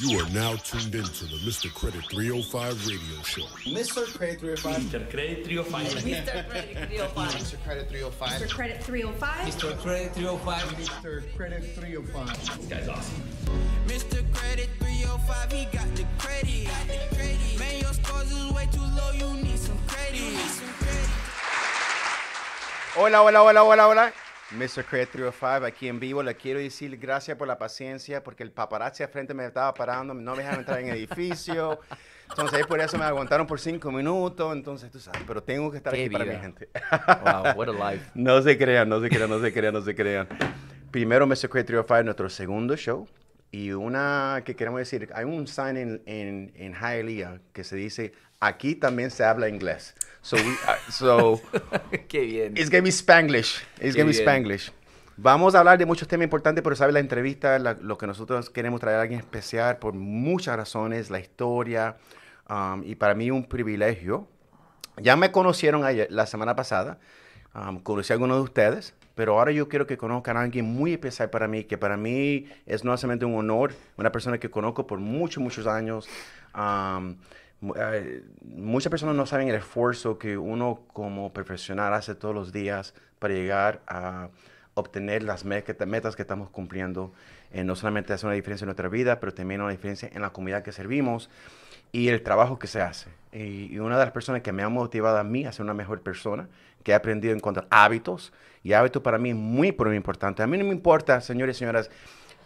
You are now tuned into the Mr. Credit 305 radio show. Mr. Credit 305. Mr. Credit 305. Mr. Credit 305. Mr. Credit 305. Mr. Credit 305. Mr. Credit 305. This guy's awesome. Mr. Credit 305, he got the credit. Got the credit. Man, your scores is way too low. You need some credit. You need some credit. Hola, hola, hola, hola, hola. Mr. Create 305, aquí en vivo, le quiero decir gracias por la paciencia, porque el paparazzi al frente me estaba parando, no me dejaron entrar en el edificio. Entonces, por eso me aguantaron por cinco minutos. Entonces, tú sabes, pero tengo que estar aquí para mi gente. wow, what a life. No se crean, no se crean, no se crean, no se crean. Primero, Mr. Cred 305, nuestro segundo show. Y una que queremos decir, hay un sign en, en, en Hialeah que se dice, aquí también se habla inglés. So, uh, so bien. be Spanglish. It's going be Spanglish. Vamos a hablar de muchos temas importantes, pero sabes, la entrevista, lo que nosotros queremos traer a alguien especial por muchas razones, la historia, um, y para mí un privilegio. Ya me conocieron ayer, la semana pasada, um, conocí a algunos de ustedes, pero ahora yo quiero que conozcan a alguien muy especial para mí, que para mí es no solamente un honor, una persona que conozco por muchos, muchos años. Um, eh, muchas personas no saben el esfuerzo que uno como profesional hace todos los días para llegar a obtener las metas que estamos cumpliendo. Eh, no solamente hace una diferencia en nuestra vida, pero también una diferencia en la comunidad que servimos y el trabajo que se hace. Y, una de las personas que me ha motivado a mí a ser una mejor persona, que he aprendido en cuanto a hábitos, y hábitos para mí es muy, muy importante. A mí no me importa, señores y señoras,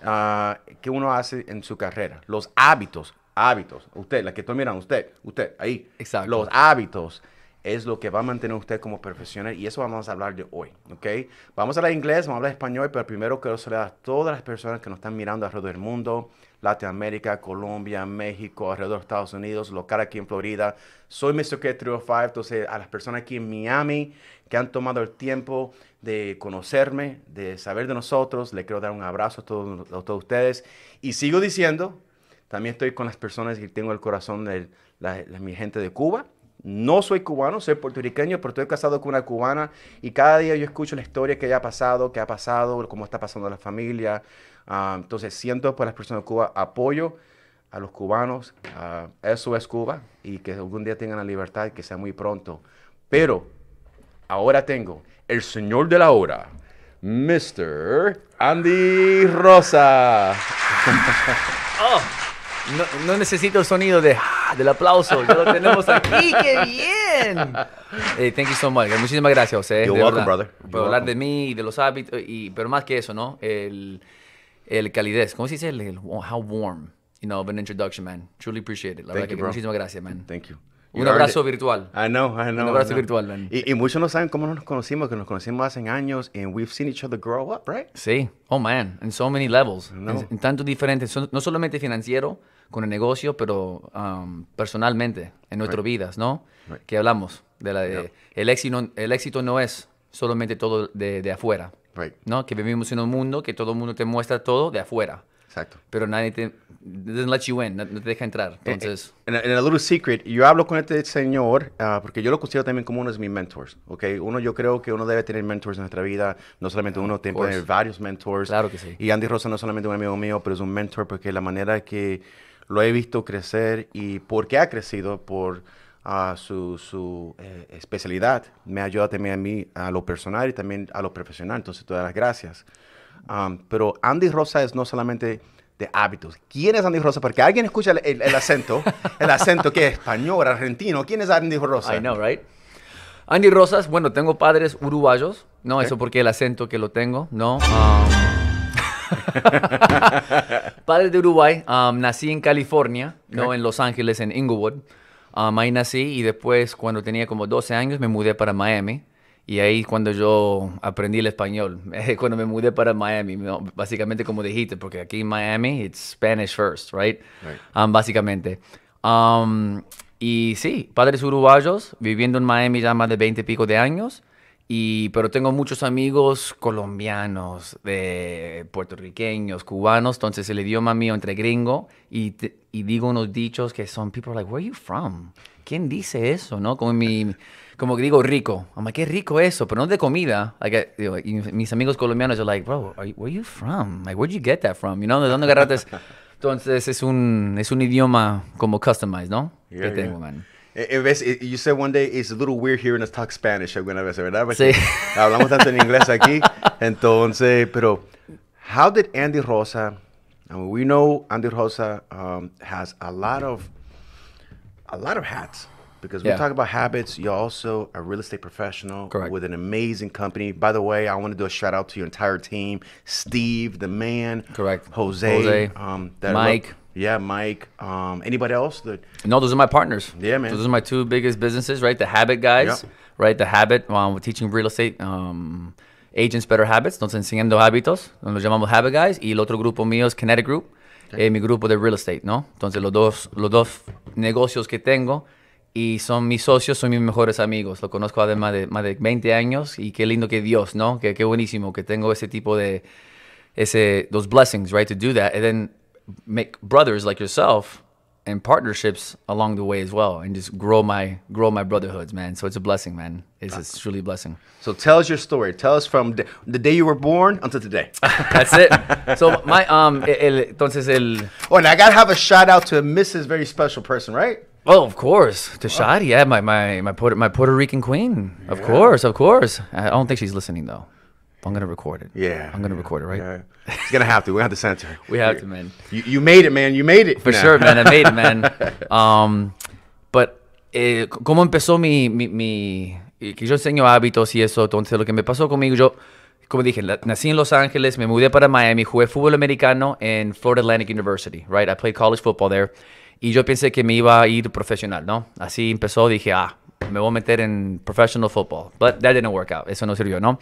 ah, qué uno hace en su carrera. Los hábitos hábitos, usted, la que estoy mirando, usted, usted, ahí. Exacto. Los hábitos es lo que va a mantener usted como profesional y eso vamos a hablar de hoy, ¿ok? Vamos a hablar inglés, vamos a hablar español, pero primero quiero saludar a todas las personas que nos están mirando alrededor del mundo, Latinoamérica, Colombia, México, alrededor de Estados Unidos, local aquí en Florida. Soy Mr. K305, entonces a las personas aquí en Miami que han tomado el tiempo de conocerme, de saber de nosotros, le quiero dar un abrazo a todos, a todos ustedes y sigo diciendo también estoy con las personas que tengo el corazón de mi gente de Cuba. No soy cubano, soy puertorriqueño, pero estoy casado con una cubana y cada día yo escucho la historia que ya ha pasado, que ha pasado, cómo está pasando la familia. Ah, entonces siento por las personas de Cuba apoyo a los cubanos. Ah, eso es Cuba y que algún día tengan la libertad, que sea muy pronto. Pero ahora tengo el señor de la hora, Mr. Andy Rosa. Oh. No, no necesito el sonido de, ah, del aplauso. Ya lo tenemos aquí. ¡Qué bien! Hey, thank you so much. Muchísimas gracias, José. You're de welcome, brother. Por hablar de mí y de los hábitos. Y, pero más que eso, ¿no? El, el calidez. ¿Cómo se dice? El, how warm. You know, of an introduction, man. Truly appreciate it. La thank verdad you, que bro. muchísimas gracias, man. Thank you. un abrazo virtual. I know, I know. Un abrazo virtual, man. Y, y, muchos no saben cómo nos conocimos, que nos conocimos hace años and we've seen each other grow up, right? Sí. Oh, man. In so many levels. En, en tantos diferentes. No solamente financiero, con el negocio, pero um, personalmente, en nuestras vidas, ¿no? Que hablamos de, la, de el, éxito, no, el éxito no es solamente todo de, de afuera, ¿no? Que vivimos en un mundo que todo el mundo te muestra todo de afuera. Exacto. Pero nadie te let you no, te deja entrar. Eh, eh, Entonces, en, el Little Secret, yo hablo con este señor ah, porque yo lo considero también como uno de mis mentors, ¿ok? Uno, yo creo que uno debe tener mentors en nuestra vida, no solamente uno, tiene tener varios mentors. Claro que sí. Y Andy Rosa no es solamente un amigo mío, pero es un mentor porque la manera que lo he visto crecer y porque ha crecido por ah, su, su eh, especialidad, me ayuda también a mí, a lo personal y también a lo profesional. Entonces, todas las gracias. pero Andy Rosa es no solamente de hábitos. ¿Quién es Andy Rosa? Porque alguien escucha el, acento, el acento que es español, argentino. ¿Quién es Andy Rosa? I know, right? Andy Rosas, bueno, tengo padres uruguayos. No, eso porque el acento que lo tengo, no. padre de Uruguay. nací en California, no en Los Ángeles, en Inglewood. ahí nací y después, cuando tenía como 12 años, me mudé para Miami. Y ahí cuando yo aprendí el español, cuando me mudé para Miami, básicamente como dijiste, porque aquí en Miami it's Spanish first, right? básicamente. y sí, padres uruguayos viviendo en Miami ya más de 20 y pico de años. Y, pero tengo muchos amigos colombianos, de puertorriqueños, cubanos, entonces el idioma mío entre gringo y, y digo unos dichos que son people like, where are you from? ¿Quién dice eso? ¿No? Como mi, como que digo rico, I'm qué rico eso, pero no de comida. Eh, mis amigos colombianos are like, bro, where are you from? Like, where did you get that from? You know, ¿de dónde entonces es un, es un idioma como customized, ¿no? que tengo, man. It, eh, it, eh, eh, you said one day it's a little weird hearing us talk Spanish alguna vez, ¿verdad? Sí. Hablamos tanto en inglés aquí. Entonces, pero how did Andy Rosa, I mean, we know Andy Rosa um, has a lot of, a lot of hats because yeah. we talk about habits. You're also a real estate professional Correct. with an amazing company. By the way, I want to do a shout out to your entire team: Steve, the man, Correct, Jose, Jose um, Mike, Yeah, Mike. Um, anybody else that? No, those are my partners. Yeah, man. Those are my two biggest businesses, right? The Habit guys, right? The Habit, um, teaching real estate um, agents better habits. Entonces, enseñando hábitos. Nos llamamos Habit guys. Y el otro grupo mío es Kinetic Group, eh, mi grupo de real estate, ¿no? Entonces los dos, los dos negocios que tengo y son mis socios, son mis mejores amigos. Lo conozco además de más de 20 años y qué lindo que Dios, ¿no? Que qué buenísimo que tengo ese tipo de ese blessings, right? To do that, and then make brothers like yourself and partnerships along the way as well and just grow my grow my brotherhoods man so it's a blessing man it's, it's truly a blessing so tell us your story tell us from the, the day you were born until today that's it so my um el, entonces el oh and i gotta have a shout out to a mrs very special person right Oh, of course, to Shadi, yeah, my my my Puerto, my Puerto Rican queen, of yeah. course, of course. I don't think she's listening though. I'm to record it. Yeah, I'm to record it, right? Yeah. It's gonna have to. We have to censor. we have to, man. You, you made it, man. You made it. For sure, man. I made it, man. Um, but eh, cómo empezó mi, mi, mi que yo enseño hábitos y eso. Entonces lo que me pasó conmigo, yo como dije, nací en Los Ángeles, me mudé para Miami, jugué fútbol americano en Florida Atlantic University, right? I played college football there. Y yo pensé que me iba a ir profesional, ¿no? Así empezó, dije, ah, me voy a meter en professional football. But that didn't work out, eso no sirvió, ¿no?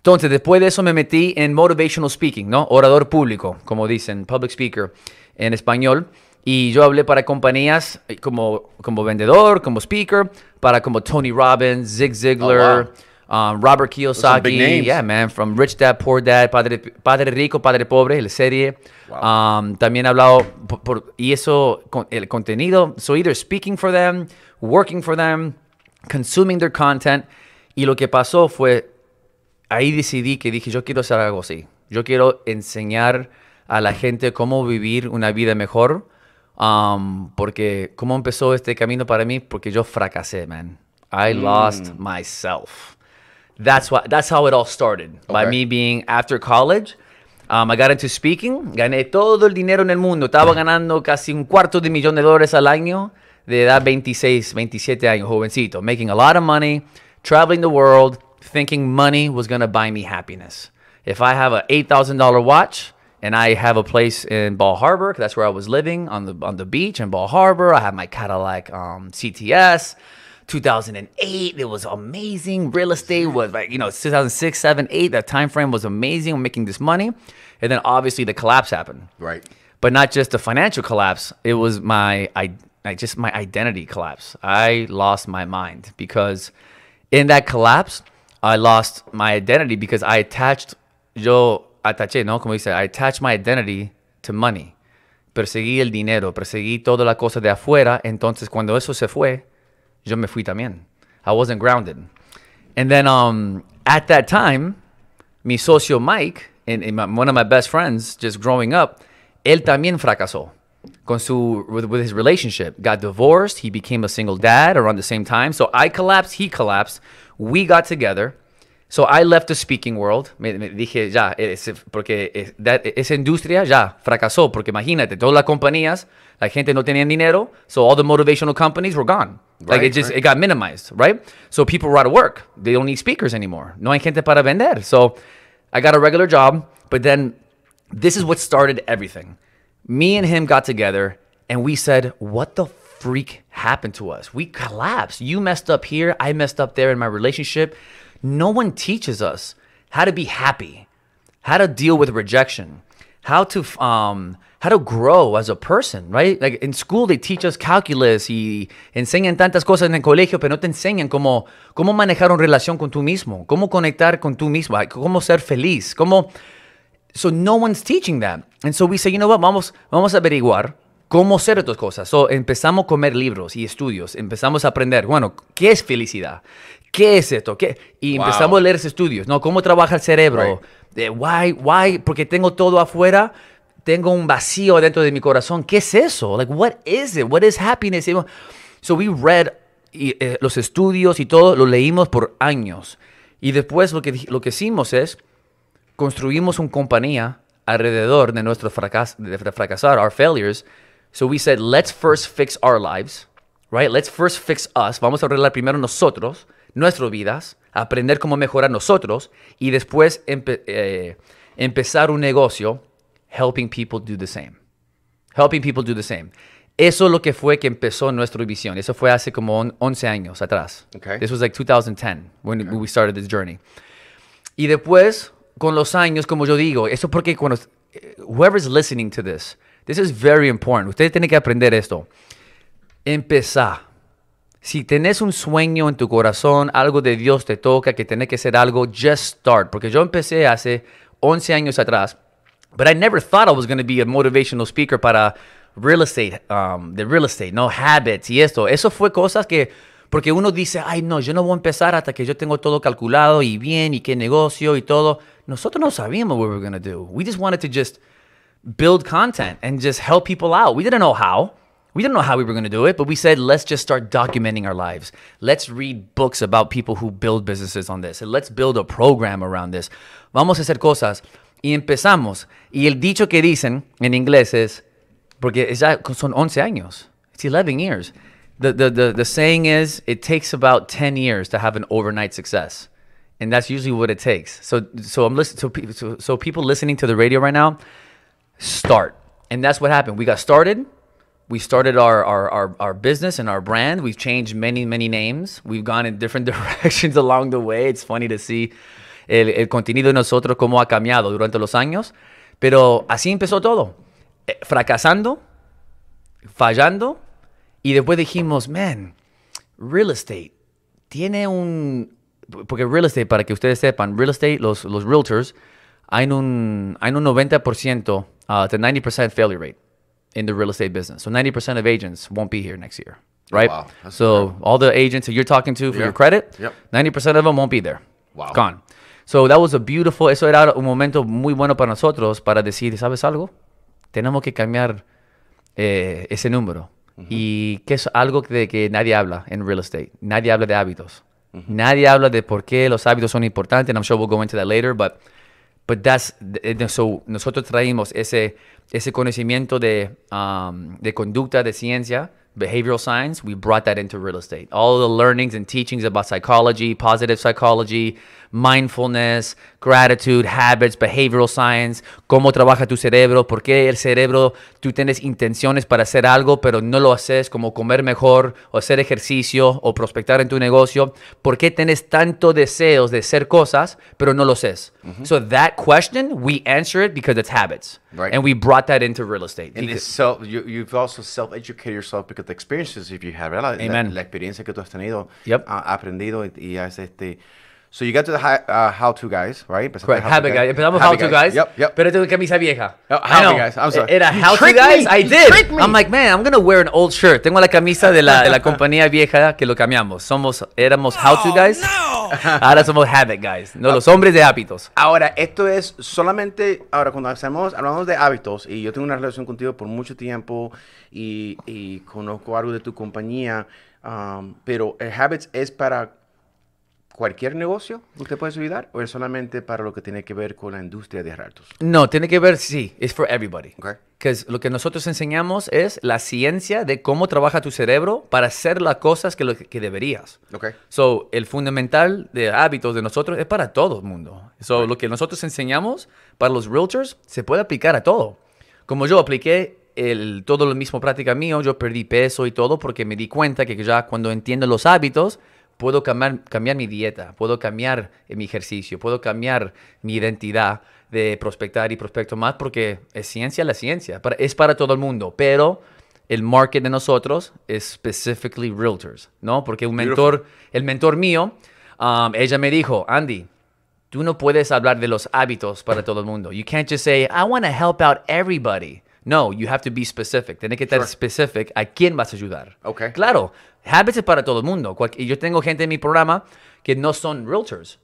Entonces, después de eso me metí en motivational speaking, ¿no? Orador público, como dicen, public speaker en español. Y yo hablé para compañías eh, como, como vendedor, como speaker, para como Tony Robbins, Zig Ziglar, oh, um, Robert Kiyosaki. Yeah, man, from Rich Dad, Poor Dad, Padre, padre Rico, Padre Pobre, el serie. Um, también he hablado, por, y eso, con, el contenido, so either speaking for them, working for them, consuming their content. Y lo que pasó fue ahí decidí que dije, yo quiero hacer algo así. Yo quiero enseñar a la gente cómo vivir una vida mejor. Um, porque, ¿cómo empezó este camino para mí? Porque yo fracasé, man. I mm. lost myself. That's, that's how it all started. By me being after college. Um, I got into speaking, gané todo el dinero en el mundo. Estaba ganando casi un cuarto de millón de dólares al año de edad 26, 27 años, jovencito. Making a lot of money, traveling the world, thinking money was going to buy me happiness. If I have an $8,000 watch and I have a place in Ball Harbor, that's where I was living on the on the beach in Ball Harbor, I have my Cadillac um, CTS. 2008 it was amazing real estate was like you know 2006 7 8 that time frame was amazing I'm making this money and then obviously the collapse happened right but not just the financial collapse it was my i, I just my identity collapse i lost my mind because in that collapse I lost my identity because I attached, yo ataché, ¿no? Como dice, I attached my identity to money. Perseguí el dinero, perseguí toda la cosa de afuera. Entonces, cuando eso se fue, yo me fui también. I wasn't grounded. And then um, at that time, mi socio Mike, and, and my, one of my best friends just growing up, él también fracasó con su with, with, his relationship got divorced he became a single dad around the same time so i collapsed he collapsed we got together so i left the speaking world me, me dije ya es, porque es, that, esa industria ya fracasó porque imagínate todas las compañías la gente no tenía dinero so all the motivational companies were gone like it just right. it got minimized right so people were out of work they don't need speakers anymore no hay gente para vender so i got a regular job but then this is what started everything me and him got together and we said, What the freak happened to us? We collapsed. You messed up here. I messed up there in my relationship. No one teaches us how to be happy, how to deal with rejection, how to um, how to grow as a person, right? Like in school they teach us calculus y enseñan tantas cosas en el colegio, pero no te enseñan cómo, cómo manejar una relación con tú mismo, cómo conectar con tú mismo, cómo ser feliz, cómo so no one's teaching that. And so we say, you know what, vamos, vamos a averiguar cómo hacer estas cosas. So empezamos a comer libros y estudios, empezamos a aprender, bueno, ¿qué es felicidad? ¿Qué es esto? ¿Qué? Y empezamos a leer estudios, ¿no? ¿Cómo trabaja el cerebro? De why, why, porque tengo todo afuera, tengo un vacío dentro de mi corazón. ¿Qué es eso? Like, what is it? What is happiness? So we read eh, los estudios y todo, lo leímos por años. Y después lo que, lo que hicimos es construimos una compañía alrededor de nuestro fracas de fracasar, our failures. So we said, let's first fix our lives, right? Let's first fix us. Vamos a arreglar primero nosotros, nuestras vidas, aprender cómo mejorar nosotros y después eh, empezar un negocio helping people do the same. Helping people do the same. Eso es lo que fue que empezó nuestra visión. Eso fue hace como 11 años atrás. This was like 2010 when we started this journey. Y después con los años, como yo digo, eso porque cuando eh, whoever's listening to this, this is very important. Ustedes tienen que aprender esto. Empezar. Si tenés un sueño en tu corazón, algo de Dios te toca, que tenés que ser algo, just start. Porque yo empecé hace 11 años atrás, but I never thought I was going to be a motivational speaker para real estate, um, real estate, no habits y esto. Eso fue cosas que, porque uno dice, ay no, yo no voy a empezar hasta que yo tengo todo calculado y bien y qué negocio y todo. nosotros no sabíamos what we were going to do. We just wanted to just build content and just help people out. We didn't know how. We didn't know how we were going to do it, but we said, let's just start documenting our lives. Let's read books about people who build businesses on this. And let's build a program around this. Vamos a hacer cosas. Y empezamos. Y el dicho que dicen en inglés es, porque es, son 11 años. It's 11 years. The, the, the, the saying is, it takes about 10 years to have an overnight success and that's usually what it takes. So so I'm listening to people. So, so people listening to the radio right now, start, and that's what happened. We got started. We started our, our, our, our business and our brand. We've changed many, many names. We've gone in different directions along the way. It's funny to see el, el contenido de nosotros cómo ha cambiado durante los años. Pero así empezó todo. Eh, fracasando, fallando, y después dijimos, man, real estate tiene un, porque real estate, para que ustedes sepan, real estate, los, los realtors, hay un, hay un 90% uh, 90% failure rate in the real estate business. So 90% of agents won't be here next year, oh, right? wow. So all the agents that you're talking to for your credit, 90% of them won't be there. Wow. Gone. So that was a beautiful, eso era un momento muy bueno para nosotros para decir, ¿sabes algo? Tenemos que cambiar eh, ese número. Y que es algo de que nadie habla en real estate. Nadie habla de hábitos. Nadie habla de por qué los hábitos son importantes, I'm sure we'll go into that later, but, that's, eh, so nosotros traemos ese, conocimiento um, de conducta, de ciencia, behavioral science, we brought that into real estate. All the learnings and teachings about psychology, positive psychology, mindfulness, gratitude, habits, behavioral science, cómo trabaja tu cerebro, por qué el cerebro, tú tienes intenciones para hacer algo, pero no lo haces, como comer mejor, o hacer ejercicio, o prospectar en tu negocio, por qué tienes tanto deseos de hacer cosas, pero no lo haces. Mm -hmm. So that question, we answer it because it's habits. Right. And we brought that into real estate. And it's you, you've also self-educated yourself because market experiences if you have la, la, experiencia que tú has tenido, aprendido y, y has este, So you got to the uh, how to guys, right? Correct. How, guys. Empezamos how, to guys. Yep, yep. Pero tengo camisa vieja. Oh, how to guys. I'm sorry. Era how to guys. I did. I'm like, man, I'm going to wear an old shirt. Tengo la camisa de la, de la compañía vieja que lo cambiamos. Somos, éramos how to oh, guys. no. Ahora somos habit guys. No, los hombres de hábitos. Ahora esto es solamente. Ahora cuando hacemos, hablamos de hábitos y yo tengo una relación contigo por mucho tiempo y, y conozco algo de tu compañía, um, pero el habits es para cualquier negocio usted puede ayudar o es solamente para lo que tiene que ver con la industria de ratos? No, tiene que ver, sí, es for everybody. Que Porque lo que nosotros enseñamos es la ciencia de cómo trabaja tu cerebro para hacer las cosas que, lo que deberías. Okay. So, el fundamental de hábitos de nosotros es para todo el mundo. So, lo que nosotros enseñamos para los realtors se puede aplicar a todo. Como yo apliqué el, todo lo mismo práctica mío, yo perdí peso y todo porque me di cuenta que ya cuando entiendo los hábitos, puedo cambiar, mi dieta, puedo cambiar eh, mi ejercicio, puedo cambiar mi identidad de prospectar y prospecto más porque es ciencia la ciencia, es para todo el mundo, pero el market de nosotros es specifically realtors, ¿no? Porque un mentor, el mentor mío, um, ella me dijo, Andy, tú no puedes hablar de los hábitos para todo el mundo. You can't just say, I want to help out everybody. No, you have to be specific. Tienes que estar specific a quién vas a ayudar. Okay. Claro, Habits es para todo el mundo. yo tengo gente en mi programa que no son realtors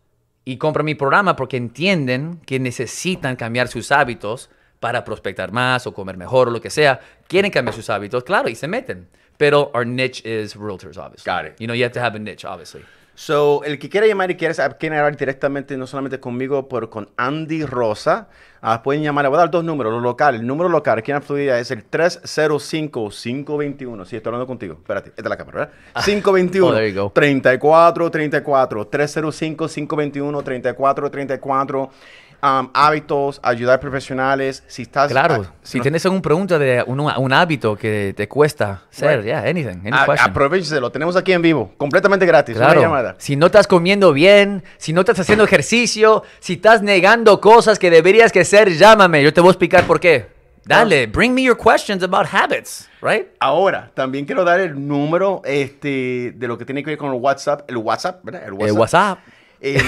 y compran mi programa porque entienden que necesitan cambiar sus hábitos para prospectar más o comer mejor o lo que sea. Quieren cambiar sus hábitos, claro, y se meten. Pero our niche is realtors, obviously. Got it. You know, you have to have a niche, obviously. So, el que quiera llamar y quiera hablar directamente, no solamente conmigo, pero con Andy Rosa, ah, pueden llamar. voy a dar dos números, los locales. El número local aquí en Florida es el 305-521. Sí, estoy hablando contigo. Espérate, esta es la cámara, ¿verdad? 521 3434 305 521 3434 Um, hábitos, ayudar profesionales. Si estás. Claro, si tienes alguna pregunta de un, hábito que te cuesta Ser, yeah, anything. Any lo tenemos aquí en vivo, completamente gratis. Si no estás comiendo bien, si no estás haciendo ejercicio, si estás negando cosas que deberías que ser llámame. Yo te voy a explicar por qué. Dale, bring me your questions about habits, right? Ahora, también quiero dar el número este, de lo que tiene que ver con el WhatsApp. El WhatsApp, ¿verdad? El WhatsApp. El WhatsApp el,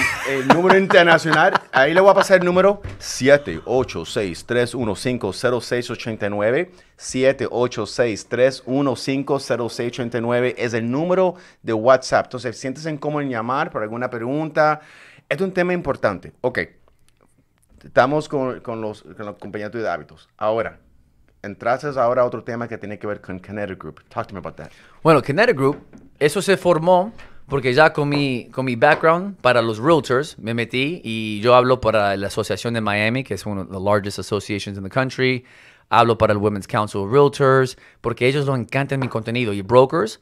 número internacional. Ahí le voy a pasar el número 786-315-0689. 786-315-0689 es el número de WhatsApp. Entonces, en cómo en llamar por alguna pregunta. es un tema importante. Ok. Estamos con, los, con compañeros de hábitos. Ahora, entraste ahora a otro tema que tiene que ver con Kinetic Group. Talk to me about that. Bueno, Kinetic Group, eso se formó porque ya con mi, con mi background para los realtors me metí y yo hablo para la Asociación de Miami, que es una de las largest associations in the country. Hablo para el Women's Council of Realtors, porque ellos lo encantan mi contenido y brokers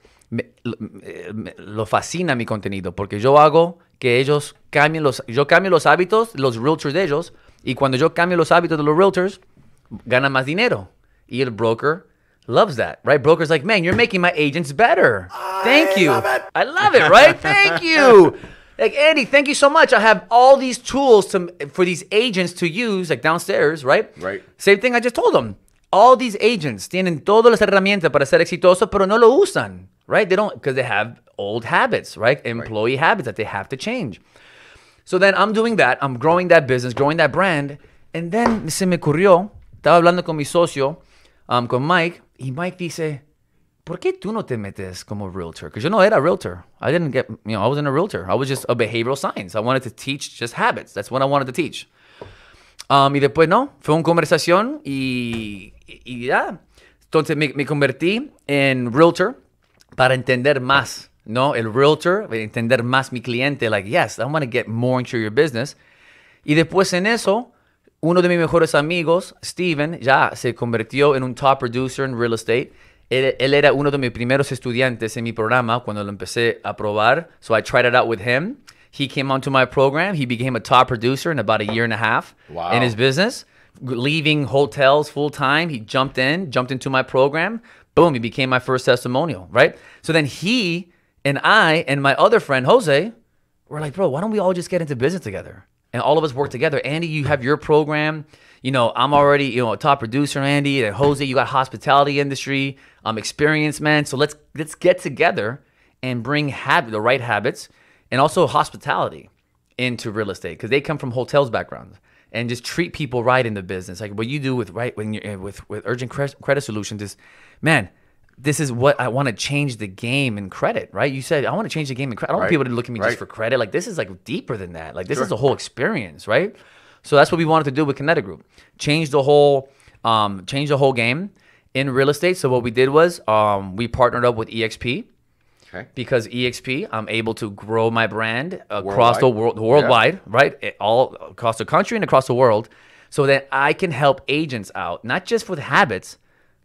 lo fascina mi contenido, porque yo hago que ellos cambien los, yo cambio los hábitos, los realtors de ellos, y cuando yo cambio los hábitos de los realtors, ganan más dinero. Y el broker loves that, right? Broker's like, man, you're making my agents better. I thank you. Love I love it, right? thank you. Like Andy, thank you so much. I have all these tools to for these agents to use, like downstairs, right? Right. Same thing I just told them. All these agents tienen todas las herramientas para ser exitoso, pero no lo usan, right? They don't because they have old habits, right? Employee right. habits that they have to change. So then I'm doing that. I'm growing that business, growing that brand, and then se me ocurrió. Estaba hablando con mi socio Um, con Mike y Mike dice, ¿por qué tú no te metes como realtor? Porque yo no era realtor. I didn't get, you know, I wasn't a realtor. I was just a behavioral science. I wanted to teach just habits. That's what I wanted to teach. Um, y después no, fue una conversación y, ya. Entonces me, me, convertí en realtor para entender más, ¿no? El realtor, entender más mi cliente. Like, yes, I want to get more into your business. Y después en eso uno de mis mejores amigos, Steven, ya se convirtió en un top producer en real estate. Él, él, era uno de mis primeros estudiantes en mi programa cuando lo empecé a probar. So I tried it out with him. He came onto my program. He became a top producer in about a year and a half wow. in his business, leaving hotels full time. He jumped in, jumped into my program. Boom, he became my first testimonial, right? So then he and I and my other friend, Jose, were like, bro, why don't we all just get into business together? and all of us work together. Andy, you have your program. You know, I'm already you know a top producer, Andy, and Jose. You got hospitality industry, um, experience, man. So let's let's get together and bring habit, the right habits, and also hospitality into real estate because they come from hotels backgrounds and just treat people right in the business. Like what you do with right when you're eh, with with urgent credit solutions is, man, this is what I want to change the game in credit, right? You said I want to change the game in credit. I don't right. want people to look at me right. just for credit. Like this is like deeper than that. Like this sure. is the whole experience, right? So that's what we wanted to do with Kinetic Group, change the whole, um, change the whole game in real estate. So what we did was um, we partnered up with EXP. Okay. Because EXP, I'm able to grow my brand across worldwide. the world, worldwide, yeah. right? All across the country and across the world, so that I can help agents out, not just with habits,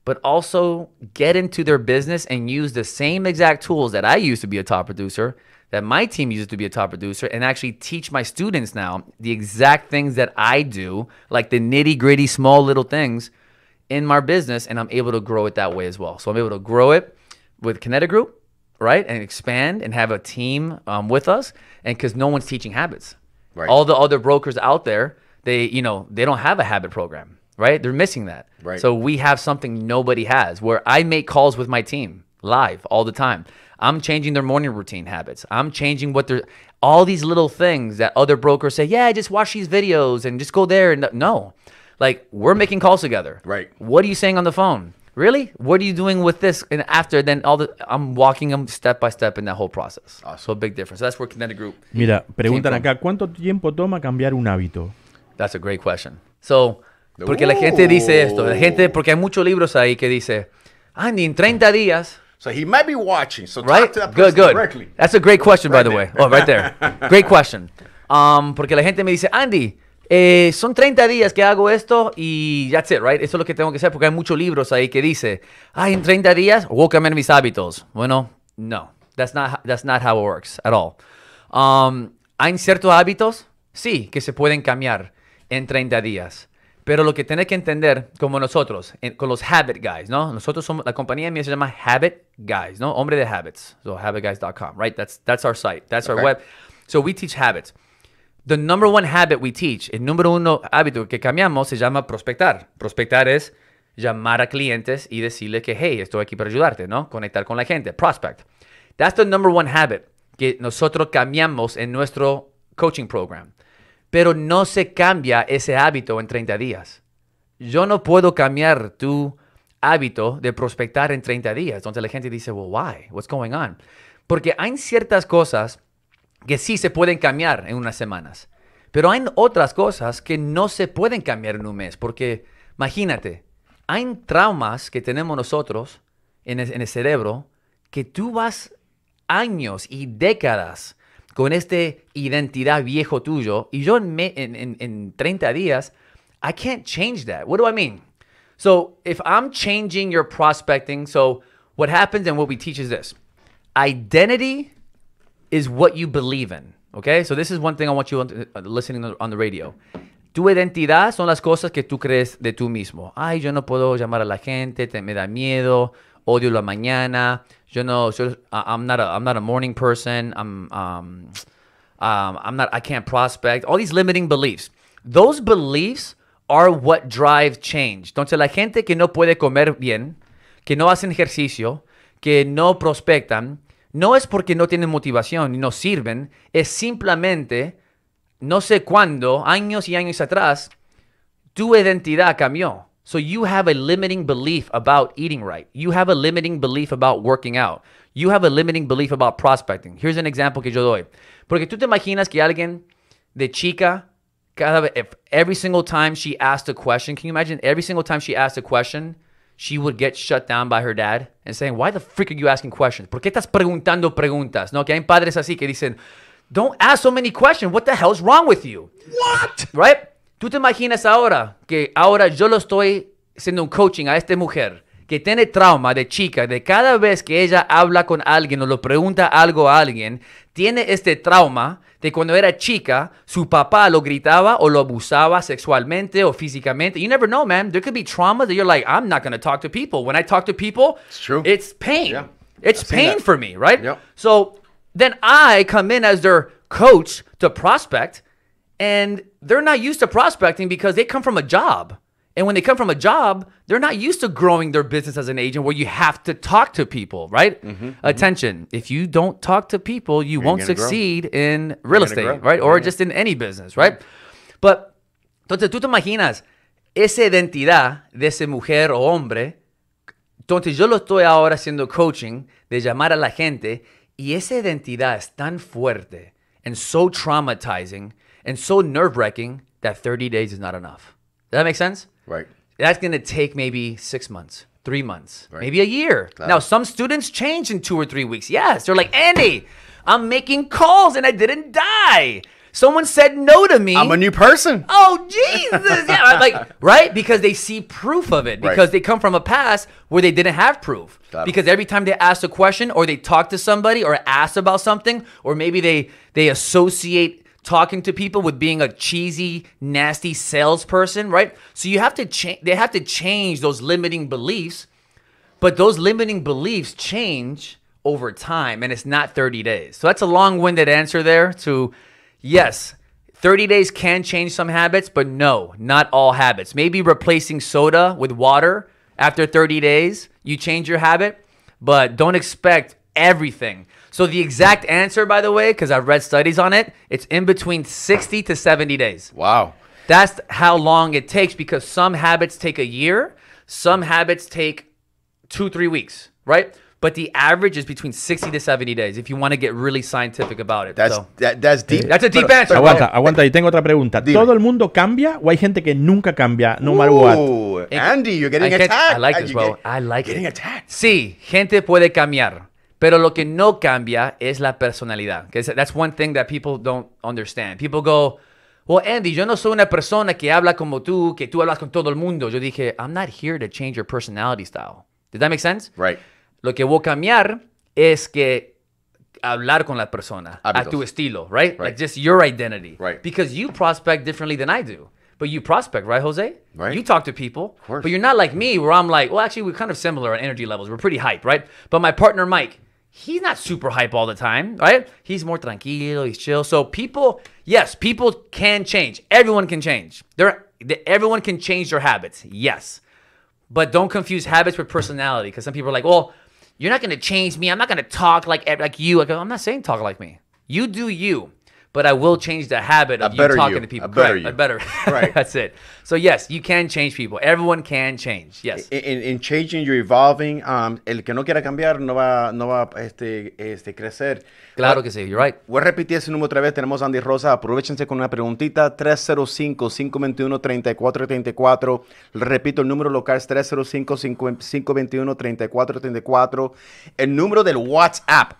but also get into their business and use the same exact tools that I used to be a top producer, that my team uses to be a top producer, and actually teach my students now the exact things that I do, like the nitty gritty small little things in my business. And I'm able to grow it that way as well. So I'm able to grow it with Kinetic Group, right? And expand and have a team um, with us. And because no one's teaching habits. Right. All the other brokers out there, they, you know, they don't have a habit program right? They're missing that. Right. So we have something nobody has where I make calls with my team live all the time. I'm changing their morning routine habits. I'm changing what they're all these little things that other brokers say, "Yeah, just watch these videos and just go there." And no. Like we're making calls together. Right. What are you saying on the phone? Really? What are you doing with this? And after then, all the I'm walking them step by step in that whole process. Awesome. So big difference. So that's where Kinetic Group. Mira, preguntan acá, ¿cuánto tiempo toma cambiar un hábito? That's a great question. So Porque la gente dice esto, la gente, porque hay muchos libros ahí que dice, Andy ah, en 30 días. So he might be watching. So talk to that Directly. That's a great question, by the way. Oh, right there. great question. Um, porque la gente me dice, Andy, eh, son 30 días que hago esto y that's it, right? Eso es lo que tengo que hacer porque hay muchos libros ahí que dice, ah, en 30 días voy a cambiar mis hábitos. Bueno, no. That's not, that's not how it works at all. Um, hay ciertos hábitos, sí, que se pueden cambiar en 30 días. Pero lo que tenés que entender, como nosotros, con los Habit Guys, ¿no? Nosotros somos, la compañía mía se llama Habit Guys, ¿no? Hombre de Habits. So, habitguys.com, right? That's, that's our site, that's our web. So, we teach habits. The number one habit we teach, el número uno hábito que cambiamos se llama prospectar. Prospectar es llamar a clientes y decirle que, hey, estoy aquí para ayudarte, ¿no? Conectar con la gente, prospect. That's the number one habit que nosotros cambiamos en nuestro coaching program pero no se cambia ese hábito en 30 días. Yo no puedo cambiar tu hábito de prospectar en 30 días. Entonces la gente dice, well, why? What's going on? Porque hay ciertas cosas que sí se pueden cambiar en unas semanas, pero hay otras cosas que no se pueden cambiar en un mes, porque imagínate, hay traumas que tenemos nosotros en el, en el cerebro que tú vas años y décadas con este identidad viejo tuyo y yo en, me, en, 30 días, I can't change that. What do I mean? So if I'm changing your prospecting, so what happens and what we teach is this. Identity is what you believe in. Okay? So this is one thing I want you uh, listening on the radio. Tu identidad son las cosas que tú crees de tú mismo. Ay, yo no puedo llamar a la gente, te, me da miedo odio la mañana, yo no, yo, I'm, not a, I'm not a morning person, I'm, um, um, I'm not, I can't prospect, all these limiting beliefs. Those beliefs are what drive change. Entonces la gente que no puede comer bien, que no hacen ejercicio, que no prospectan, no es porque no tienen motivación y no sirven, es simplemente, no sé cuándo, años y años atrás, tu identidad cambió. So you have a limiting belief about eating right. You have a limiting belief about working out. You have a limiting belief about prospecting. Here's an example que yo doy. Porque tú te imaginas que alguien de chica, cada vez, if every single time she asked a question, can you imagine every single time she asked a question, she would get shut down by her dad and saying, why the freak are you asking questions? ¿Por qué estás preguntando preguntas? No, que hay padres así que dicen, don't ask so many questions. What the hell's wrong with you? What? Right? ¿Tú te imaginas ahora que ahora yo lo estoy haciendo un coaching a esta mujer que tiene trauma de chica, de cada vez que ella habla con alguien o le pregunta algo a alguien, tiene este trauma de cuando era chica, su papá lo gritaba o lo abusaba sexualmente o físicamente. You never know, man. There could be trauma that you're like, I'm not going to talk to people. When I talk to people, it's, true. it's pain. It's pain for me, right? So then I come in as their coach to prospect and they're not used to prospecting because they come from a job. And when they come from a job, they're not used to growing their business as an agent where you have to talk to people, right? Mm-hmm, mm-hmm. Attention. Mm-hmm. If you don't talk to people, you You're won't succeed grow. in real You're estate, right? Or yeah. just in any business, right? But, entonces tú te imaginas esa identidad de ese mujer o hombre. Entonces yo lo estoy ahora haciendo coaching de llamar a la gente y esa identidad es tan fuerte and so traumatizing and so nerve wracking that 30 days is not enough. Does that make sense? Right. That's going to take maybe six months, three months, right. maybe a year. Claro. Now, some students change in two or three weeks. Yes. They're like, Andy, I'm making calls and I didn't die. Someone said no to me. I'm a new person. Oh Jesus! yeah, like right because they see proof of it because right. they come from a past where they didn't have proof. Because every time they ask a question or they talk to somebody or ask about something or maybe they they associate talking to people with being a cheesy, nasty salesperson, right? So you have to change, they have to change those limiting beliefs, but those limiting beliefs change over time and it's not 30 days. So that's a long winded answer there to yes, 30 days can change some habits, but no, not all habits. Maybe replacing soda with water after 30 days, you change your habit, but don't expect everything. So the exact answer, by the way, because I've read studies on it, it's in between 60 to 70 days. Wow. That's how long it takes because some habits take a year, some habits take two, three weeks, right? But the average is between 60 to 70 days if you want to get really scientific about it. That's, so. that, that's deep. That's a deep pero, answer. aguanta, bro. aguanta. Y tengo otra pregunta. Dime. ¿Todo el mundo cambia o hay gente que nunca cambia, no Ooh, matter what? Andy, you're getting I attacked. I like this, bro. I like getting it. attacked. Sí, gente puede cambiar. Pero lo que no cambia es la personalidad. That's one thing that people don't understand. People go, well, Andy, yo no soy una persona que habla como tú, que tú hablas con todo el mundo. Yo dije, I'm not here to change your personality style. Did that make sense? Right. Lo que voy a cambiar es que hablar con la persona Hábitos. a tu estilo, right? right? Like just your identity. Right. Because you prospect differently than I do. But you prospect, right, Jose? Right. You talk to people. But you're not like me where I'm like, well, actually, we're kind of similar on energy levels. We're pretty hype, right? But my partner, Mike, he's not super hype all the time, right? He's more tranquilo, he's chill. So people, yes, people can change. Everyone can change. everyone can change their habits. Yes, but don't confuse habits with personality because some people are like, well, you're not gonna change me. I'm not gonna talk like like you. Like, I'm not saying talk like me. You do you. but I will change the habit of you talking to people. I better you. I better. Right. That's it. So yes, you can change people. Everyone can change. Yes. In, changing, you're evolving. Um, el que no quiera cambiar no va, a este, este, crecer. Claro que sí. You're right. Voy a repetir ese número otra vez. Tenemos a Andy Rosa. Aprovechense con una preguntita. 305-521-3434. Repito, el número local es 305-521-3434. El número del WhatsApp.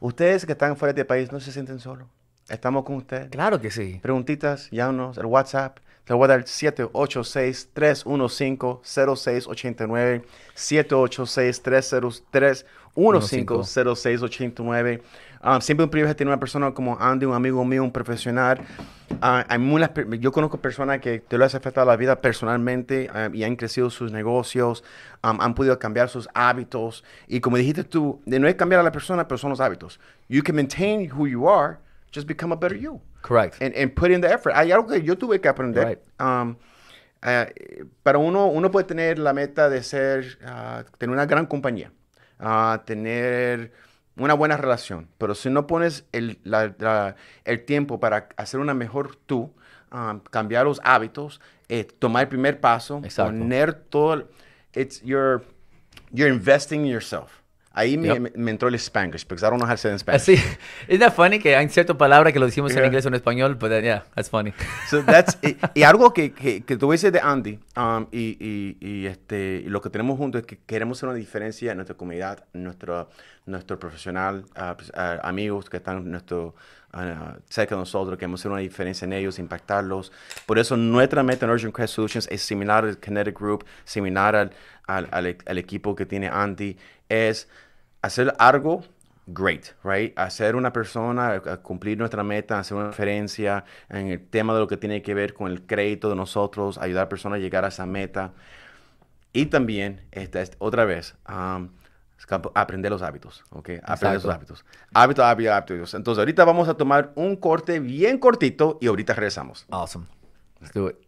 Ustedes que están fuera de este país no se sienten solos. Estamos con usted. Claro que sí. Preguntitas, llámanos, el WhatsApp. Te voy a dar 786-315-0689. 786-303-150689. Ah, siempre un privilegio tener una persona como Andy, un amigo mío, un profesional. Ah, hay yo conozco personas que te lo has afectado la vida personalmente ah, y han crecido sus negocios, han podido cambiar sus hábitos. Y como dijiste tú, no es cambiar a la persona, pero son los hábitos. You can maintain who you are just become a better you. Correct. And, and put in the effort. Hay algo que yo tuve que aprender. Um, eh, para uno, uno puede tener la meta de ser, ah, tener una gran compañía, ah, tener una buena relación, pero si no pones el, tiempo para hacer una mejor tú, um, cambiar los hábitos, eh, tomar el primer paso, poner todo, it's your, you're investing in yourself. Ahí me, entró el Spanish, porque I don't know how to say Spanish. that funny que hay cierta palabra que lo decimos en inglés o en español, Pero uh, yeah, that's funny. y, algo que, que, tú dices de Andy, um, y, este, lo que tenemos juntos es que queremos hacer una diferencia en nuestra comunidad, nuestro, nuestro profesional, ah, pues, ah, amigos que están en nuestro uh, cerca de nosotros, queremos hacer una diferencia en ellos, impactarlos. Por eso nuestra meta en Urgent Quest Solutions es similar al Kinetic Group, similar al, al, al, equipo que tiene Anti, es hacer algo great, right? Hacer una persona, eh, cumplir nuestra meta, hacer una diferencia en el tema de lo que tiene que ver con el crédito de nosotros, ayudar a personas a llegar a esa meta. Y también, esta, es otra vez, um, aprender los hábitos, ¿ok? Aprender los hábitos. Hábitos, hábitos, hábitos. Entonces, ahorita vamos a tomar un corte bien cortito y ahorita regresamos. Awesome. Let's do it.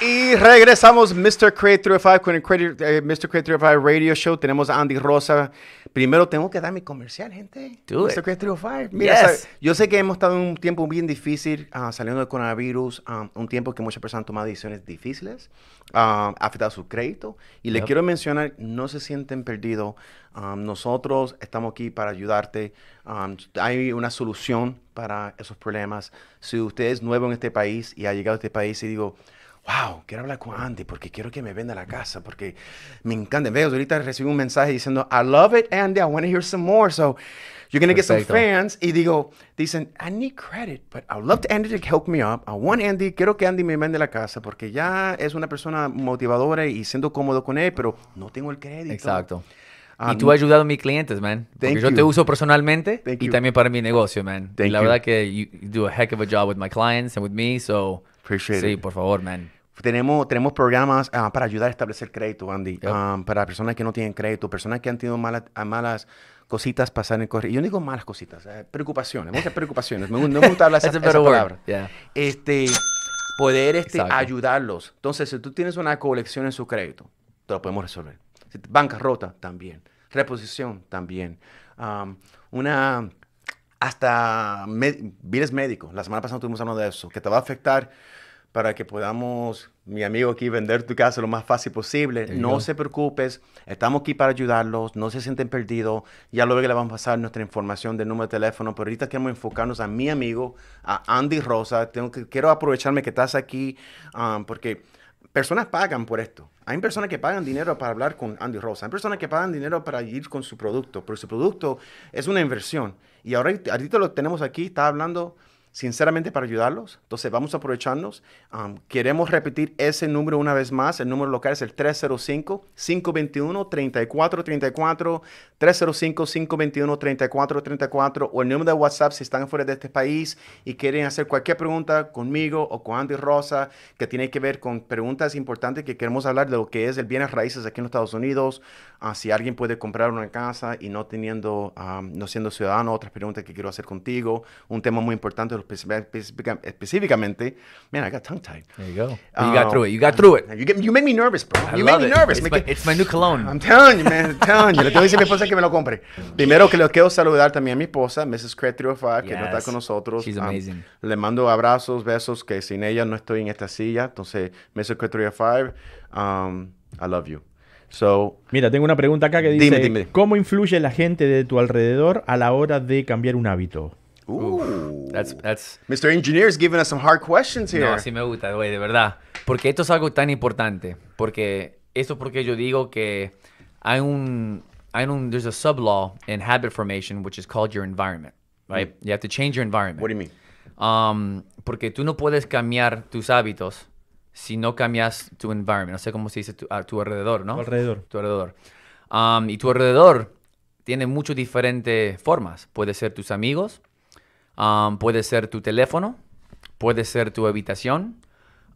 Y regresamos, Mr. Create 305 con el eh, Mr. Create 305 Radio Show. Tenemos a Andy Rosa. Primero tengo que dar mi comercial, gente. Do Mr. Create 305. Mira, yes. yo sé que hemos estado en un tiempo bien difícil ah, saliendo del coronavirus, ah, un tiempo que muchas personas han tomado decisiones difíciles, ah, Ha afectado su crédito. Y le quiero mencionar, no se sienten perdidos. nosotros estamos aquí para ayudarte. hay una solución para esos problemas. Si usted es nuevo en este país y ha llegado a este país y digo, wow, quiero hablar con Andy porque quiero que me venda la casa, porque me encanta. Veo, ahorita recibí un mensaje diciendo, I love it, Andy, I want to hear some more. So you're going to get some fans. Y digo, dicen, I need credit, but I love to Andy to help me up. I want Andy, quiero que Andy me venda la casa porque ya es una persona motivadora y siento cómodo con él, pero no tengo el crédito. Exacto. y um, tú has ayudado a mis clientes, man. Porque yo te uso personalmente y también para mi negocio, man. y la verdad que you do a heck of a job with my clients and with me, so... Appreciate sí, por favor, man. Tenemos, tenemos programas ah, para ayudar a establecer crédito, Andy, ah, para personas que no tienen crédito, personas que han tenido malas, ah, malas cositas pasar en el correo. Yo no digo malas cositas, eh, preocupaciones, muchas preocupaciones. Me, no me gusta hablar esa, esa palabra. Este, poder este, ayudarlos. Entonces, si tú tienes una colección en su crédito, te lo podemos resolver. Si bancarrota, también. Reposición, también. una hasta bienes médicos. La semana pasada tuvimos hablando de eso, que te va a afectar para que podamos, mi amigo aquí, vender tu casa lo más fácil posible. No se preocupes, estamos aquí para ayudarlos, no se sienten perdidos. Ya lo luego le vamos a pasar nuestra información del número de teléfono, pero ahorita queremos enfocarnos a mi amigo, a Andy Rosa. Tengo que, quiero aprovecharme que estás aquí um, porque personas pagan por esto. Hay personas que pagan dinero para hablar con Andy Rosa. Hay personas que pagan dinero para ir con su producto, pero su producto es una inversión. Y ahora, ahorita lo tenemos aquí, está hablando sinceramente para ayudarlos. Entonces vamos a aprovecharnos. queremos repetir ese número una vez más. El número local es el 305-521-3434, 305-521-3434 o el número de WhatsApp si están fuera de este país y quieren hacer cualquier pregunta conmigo o con Andy Rosa que tiene que ver con preguntas importantes que queremos hablar de lo que es el bienes raíces aquí en los Estados Unidos, ah, si alguien puede comprar una casa y no teniendo, no siendo ciudadano, otras preguntas que quiero hacer contigo, un tema muy importante específicamente, man, I got tongue tied. There you go. you ah, got through it. You got through it. You, made you me nervous, bro. I you make me it. nervous. It's, my, it's, my, new cologne. I'm telling you, man. I'm telling you. Le tengo que decir a mi esposa que me lo compre. Primero que le quiero saludar también a mi esposa, Mrs. Cretrio 305, que no está con nosotros. She's amazing. le mando abrazos, besos, que sin ella no estoy en esta silla. Entonces, Mrs. Cretrio um, I love you. So, Mira, tengo una pregunta acá que dice, dime, dime. ¿cómo influye la gente de tu alrededor a la hora de cambiar un hábito? Ooh. That's, that's... Mr. is giving us some hard questions here. No, sí me gusta, güey, de verdad. Porque esto es algo tan importante. Porque esto es porque yo digo que hay un, hay un, there's a sublaw in habit formation which is called your environment, right? Mm. You have to change your environment. What do you mean? Um, porque tú no puedes cambiar tus hábitos si no cambias tu environment. No sé cómo se dice a tu alrededor, ¿no? Tu alrededor. alrededor. Um, y tu alrededor tiene muchas diferentes formas. Puede ser tus amigos, puede ser tu teléfono, puede ser tu habitación,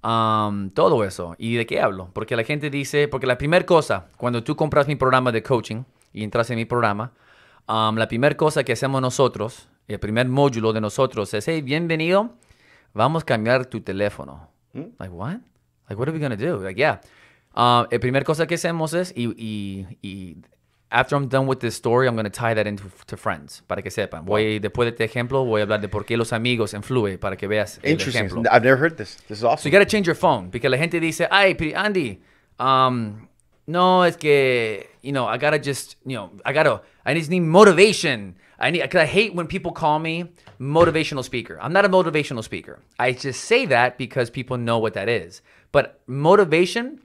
todo eso. ¿Y de qué hablo? Porque la gente dice, porque la primera cosa, cuando tú compras mi programa de coaching y entras en mi programa, la primera cosa que hacemos nosotros, el primer módulo de nosotros es, hey, bienvenido, vamos a cambiar tu teléfono. ¿Mm? Like, what? Like, what are we going to do? Like, yeah. Ah, la primera cosa que hacemos es, y after I'm done with this story, I'm going to tie that into to friends, para que sepan. Voy, después de este ejemplo, voy a hablar de por qué los amigos influye, para que veas el Interesting. ejemplo. I've never heard this. This is awesome. So you got to change your phone, because la gente dice, ay, Andy, um, no, es que, you know, I got to just, you know, I got to, I just need motivation. I need, because I hate when people call me motivational speaker. I'm not a motivational speaker. I just say that because people know what that is. But motivation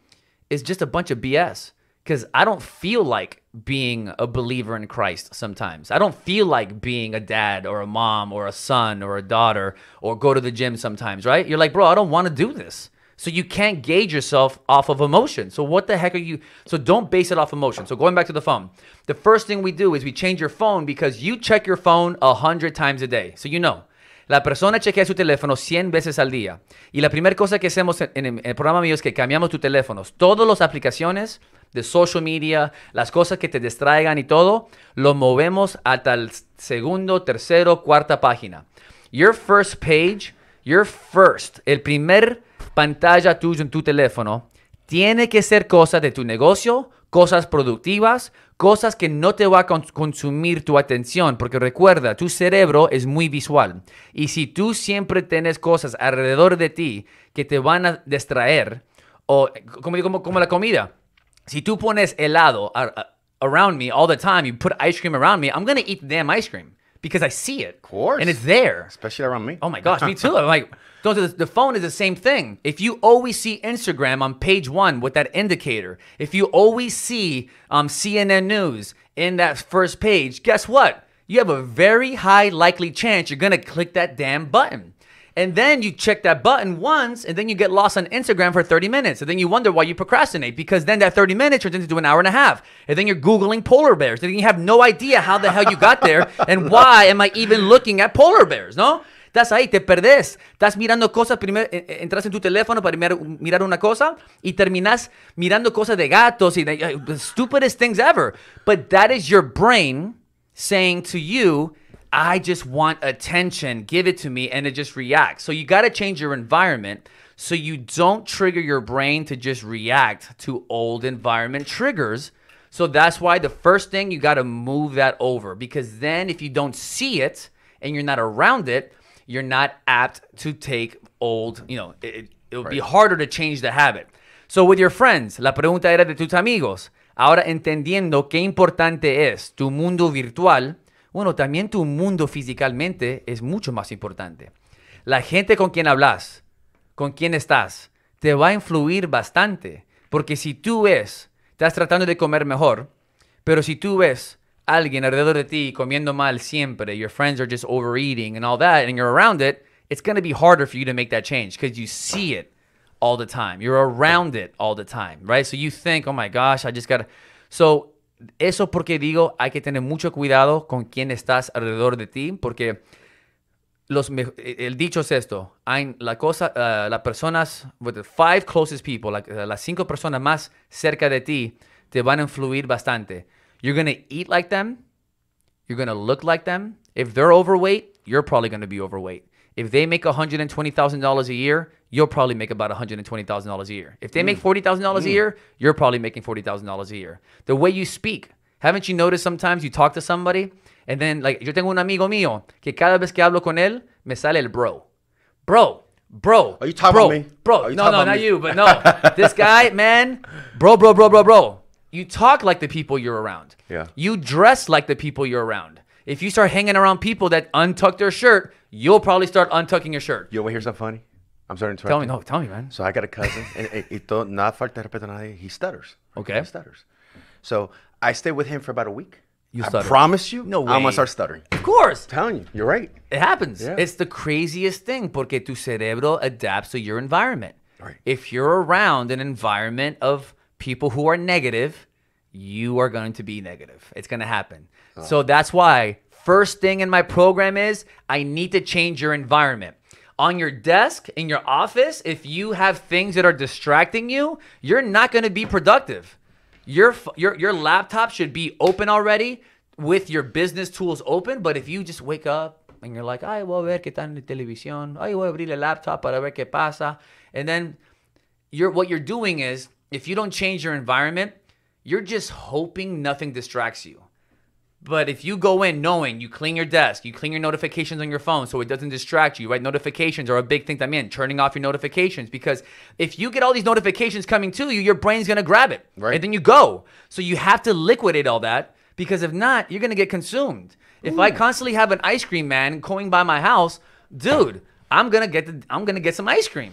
is just a bunch of BS, because I don't feel like being a believer in Christ sometimes. I don't feel like being a dad or a mom or a son or a daughter or go to the gym sometimes, right? You're like, bro, I don't want to do this. So you can't gauge yourself off of emotion. So what the heck are you? So don't base it off emotion. So going back to the phone, the first thing we do is we change your phone because you check your phone a hundred times a day. So you know. La persona chequea su teléfono 100 veces al día. Y la primera cosa que hacemos en el programa mío es que cambiamos tu teléfono. Todas las aplicaciones, de social media, las cosas que te distraigan y todo, lo movemos hasta el segundo, tercero, cuarta página. Your first page, your first, el primer pantalla tuyo en tu teléfono, tiene que ser cosas de tu negocio, cosas productivas, cosas que no te va a consumir tu atención, porque recuerda, tu cerebro es muy visual. Y si tú siempre tienes cosas alrededor de ti que te van a distraer, o como, como la comida, si tú pones helado around me all the time, you put ice cream around me, I'm going to eat the damn ice cream because I see it. Of course. And it's there. Especially around me. Oh my gosh, me too. I'm like, the, the phone is the same thing. If you always see Instagram on page one with that indicator, if you always see um, CNN News in that first page, guess what? You have a very high likely chance you're going to click that damn button. And then you check that button once, and then you get lost on Instagram for 30 minutes. And then you wonder why you procrastinate because then that 30 minutes turns into an hour and a half. And then you're Googling polar bears. And then you have no idea how the hell you got there and why am I even looking at polar bears, no? Estás ahí, te perdés. Estás mirando cosas, primero eh, eh, entras en tu teléfono para mirar una cosa y terminás mirando cosas de gatos y eh, the stupidest things ever. But that is your brain saying to you, I just want attention, give it to me, and it just reacts. So you got to change your environment so you don't trigger your brain to just react to old environment triggers. So that's why the first thing you got to move that over because then if you don't see it and you're not around it, you're not apt to take old, you know, it, it would right. be harder to change the habit. So with your friends, la pregunta era de tus amigos. Ahora entendiendo qué importante es tu mundo virtual Bueno, también tu mundo físicamente es mucho más importante. La gente con quien hablas, con quien estás, te va a influir bastante. Porque si tú ves, estás tratando de comer mejor, pero si tú ves a alguien alrededor de ti comiendo mal siempre, your friends are just overeating and all that, and you're around it, it's going to be harder for you to make that change because you see it all the time. You're around it all the time, right? So you think, oh my gosh, I just got to. So eso porque digo, hay que tener mucho cuidado con quién estás alrededor de ti, porque los el dicho es esto, hay la cosa, eh, las personas, five closest people, eh, las cinco personas más cerca de ti, te van a influir bastante. You're going to eat like them, you're going to look like them. If they're overweight, you're probably going to be overweight. If they make $120,000 a year, you'll probably make about $120,000 a year. If they mm. make $40,000 mm. a year, you're probably making $40,000 a year. The way you speak, haven't you noticed sometimes you talk to somebody and then like yo tengo un amigo mío que cada vez que hablo con él me sale el bro. Bro, bro. Are you talking bro, about me? Bro, no, no, not me? you, but no. this guy, man, bro, bro, bro, bro, bro. You talk like the people you're around. Yeah. You dress like the people you're around. If you start hanging around people that untuck their shirt, you'll probably start untucking your shirt. You want hear something funny? I'm sorry to interrupt. Tell me, you. no, tell me, man. So I got a cousin, and not falta respeto nadie. He stutters. Okay. He stutters. So I stayed with him for about a week. You I promise you, no way. I'm gonna start stuttering. Of course. I'm telling you, you're right. It happens. Yeah. It's the craziest thing porque tu cerebro adapts to your environment. Right. If you're around an environment of people who are negative, you are going to be negative. It's going to happen. So that's why first thing in my program is I need to change your environment. On your desk, in your office, if you have things that are distracting you, you're not going to be productive. Your, your your laptop should be open already with your business tools open, but if you just wake up and you're like, ay, voy a ver qué está en televisión, ay, voy a abrir el laptop para ver qué pasa. And then you're, what you're doing is, if you don't change your environment, you're just hoping nothing distracts you. But if you go in knowing you clean your desk, you clean your notifications on your phone so it doesn't distract you, right? Notifications are a big thing. I mean, turning off your notifications because if you get all these notifications coming to you, your brain's gonna grab it, right? And then you go. So you have to liquidate all that because if not, you're gonna get consumed. Ooh. If I constantly have an ice cream man going by my house, dude, I'm gonna get the, I'm gonna get some ice cream.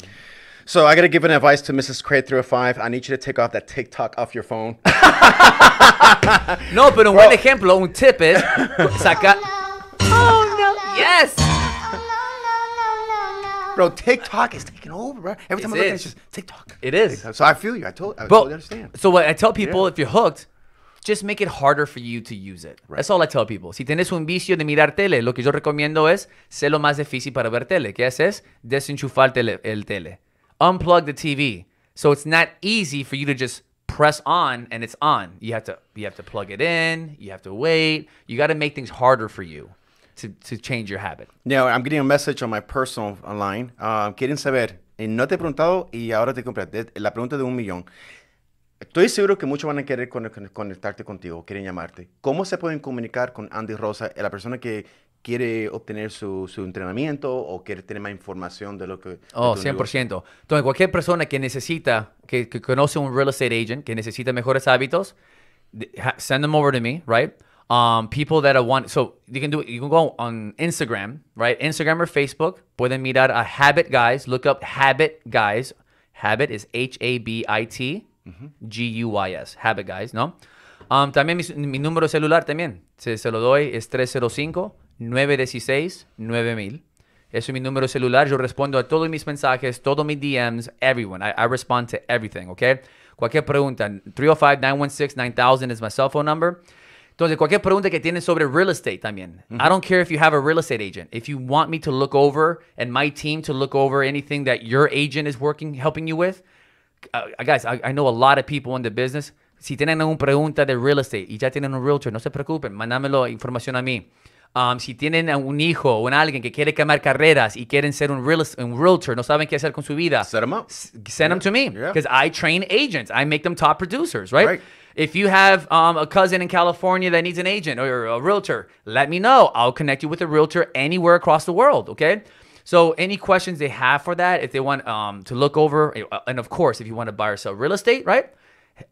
So I gotta give an advice to Mrs. Cray three oh five. I need you to take off that TikTok off your phone. no, pero un buen ejemplo, un tip es saca. Oh no! Yes. Bro, TikTok is taking over, bro. Every time I look at it, it's just TikTok. It is. TikTok. So I feel you. I told. I totally understand. So what I tell people, if you're hooked, just make it harder for you to use it. That's all I tell people. Si tienes un vicio de mirar tele, lo que yo recomiendo es, sé lo más difícil para ver tele. ¿Qué haces? Desenchufar tele- el tele unplug the TV. So it's not easy for you to just press on and it's on. You have to you have to plug it in, you have to wait. You got to make things harder for you to, to change your habit. Now, I'm getting a message on my personal online. Uh, ah, quieren saber, eh, no te he preguntado y ahora te compré la pregunta de un millón. Estoy seguro que muchos van a querer conectarte contigo, quieren llamarte. ¿Cómo se pueden comunicar con Andy Rosa, la persona que quiere obtener su, entrenamiento o quiere tener más información de lo que... Oh, 100%. Entonces, cualquier persona que necesita, que, conoce un real estate agent, que necesita mejores hábitos, send them over to me, right? Um, people that want, so you can do, you can go on Instagram, right? Instagram or Facebook, pueden mirar a Habit Guys, look up Habit Guys. Habit is H-A-B-I-T G-U-Y-S, Habit Guys, ¿no? Um, también mi, número celular también, se, se lo doy, es 305 916 9000. Ese es mi número celular. Yo respondo a todos mis mensajes, todos mis DMs, everyone. I, I respond to everything, ¿ok? Cualquier pregunta, 305-916-9000 is my cell phone number. Entonces, cualquier pregunta que tienen sobre real estate también. I don't care if you have a real estate agent. If you want me to look over and my team to look over anything that your agent is working, helping you with, uh, uh, guys, I, know a lot of people in the business. Si tienen alguna pregunta de real estate y ya tienen un realtor, no se preocupen, mándamelo información a mí. Um, si tienen a un hijo o a alguien que quiere cambiar carreras y quieren ser un, real, un realtor, no saben qué hacer con su vida, set them up. Send yeah. them to me because yeah. I train agents. I make them top producers, right? right. If you have um, a cousin in California that needs an agent or a realtor, let me know. I'll connect you with a realtor anywhere across the world, okay? So, any questions they have for that, if they want um, to look over, eh, uh, and of course, if you want to buy or sell real estate, right?